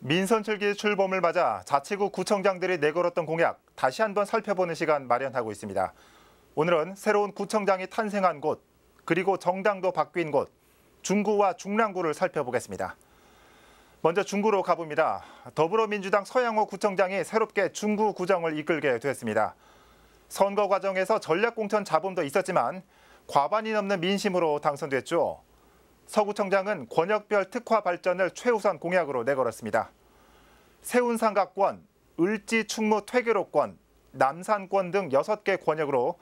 민선철기 출범을 맞아 자치구 구청장들이 내걸었던 공약 다시 한번 살펴보는 시간 마련하고 있습니다. 오늘은 새로운 구청장이 탄생한 곳, 그리고 정당도 바뀐 곳, 중구와 중랑구를 살펴보겠습니다. 먼저 중구로 가봅니다. 더불어민주당 서양호 구청장이 새롭게 중구 구정을 이끌게 됐습니다. 선거 과정에서 전략공천 잡음도 있었지만 과반이 넘는 민심으로 당선됐죠. 서구청장은 권역별 특화 발전을 최우선 공약으로 내걸었습니다. 세운 삼각권, 을지 충무 퇴계로권, 남산권 등 6개 권역으로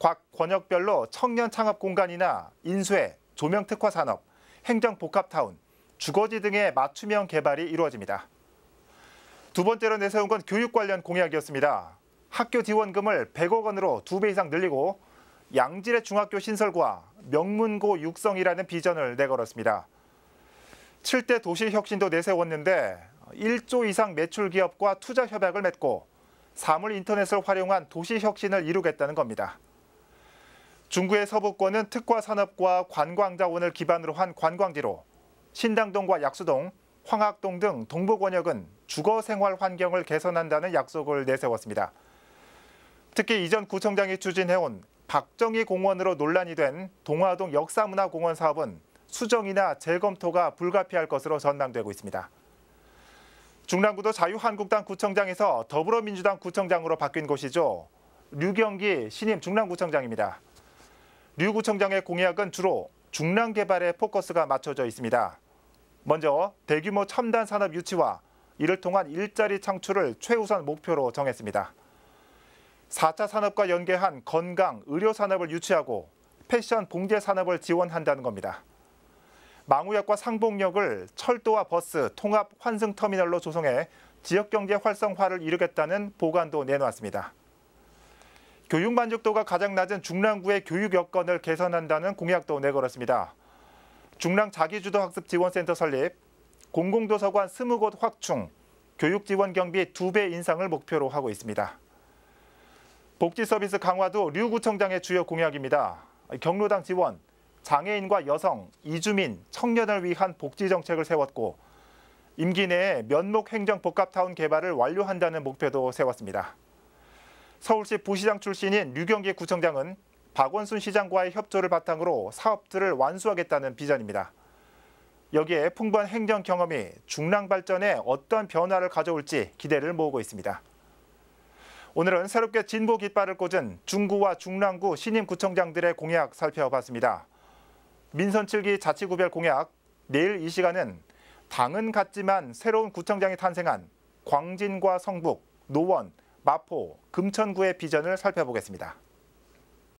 각 권역별로 청년 창업 공간이나 인쇄, 조명 특화 산업, 행정 복합타운, 주거지 등의 맞춤형 개발이 이루어집니다. 두 번째로 내세운 건 교육 관련 공약이었습니다. 학교 지원금을 100억 원으로 두 배 이상 늘리고 양질의 중학교 신설과 명문고 육성이라는 비전을 내걸었습니다. 7대 도시혁신도 내세웠는데 1조 이상 매출 기업과 투자 협약을 맺고 사물 인터넷을 활용한 도시혁신을 이루겠다는 겁니다. 중구의 서부권은 특화 산업과 관광 자원을 기반으로 한 관광지로 신당동과 약수동, 황학동 등 동부 권역은 주거 생활 환경을 개선한다는 약속을 내세웠습니다. 특히 이전 구청장이 추진해온 박정희 공원으로 논란이 된 동화동 역사문화공원 사업은 수정이나 재검토가 불가피할 것으로 전망되고 있습니다. 중랑구도 자유한국당 구청장에서 더불어민주당 구청장으로 바뀐 곳이죠. 류경기 신임 중랑구청장입니다. 류 구청장의 공약은 주로 중랑 개발에 포커스가 맞춰져 있습니다. 먼저 대규모 첨단 산업 유치와 이를 통한 일자리 창출을 최우선 목표로 정했습니다. 4차 산업과 연계한 건강, 의료 산업을 유치하고 패션 봉제 산업을 지원한다는 겁니다. 망우역과 상봉역을 철도와 버스, 통합 환승 터미널로 조성해 지역 경제 활성화를 이루겠다는 보관도 내놓았습니다. 교육 만족도가 가장 낮은 중랑구의 교육 여건을 개선한다는 공약도 내걸었습니다. 중랑 자기주도학습 지원센터 설립, 공공도서관 20곳 확충, 교육지원 경비 2배 인상을 목표로 하고 있습니다. 복지 서비스 강화도 류구청장의 주요 공약입니다. 경로당 지원, 장애인과 여성, 이주민, 청년을 위한 복지 정책을 세웠고 임기 내에 면목 행정 복합타운 개발을 완료한다는 목표도 세웠습니다. 서울시 부시장 출신인 류경기 구청장은 박원순 시장과의 협조를 바탕으로 사업들을 완수하겠다는 비전입니다. 여기에 풍부한 행정 경험이 중랑 발전에 어떤 변화를 가져올지 기대를 모으고 있습니다. 오늘은 새롭게 진보 깃발을 꽂은 중구와 중랑구 신임 구청장들의 공약 살펴봤습니다. 민선 7기 자치구별 공약, 내일 이 시간은 당은 같지만 새로운 구청장이 탄생한 광진과 성북, 노원, 마포, 금천구의 비전을 살펴보겠습니다.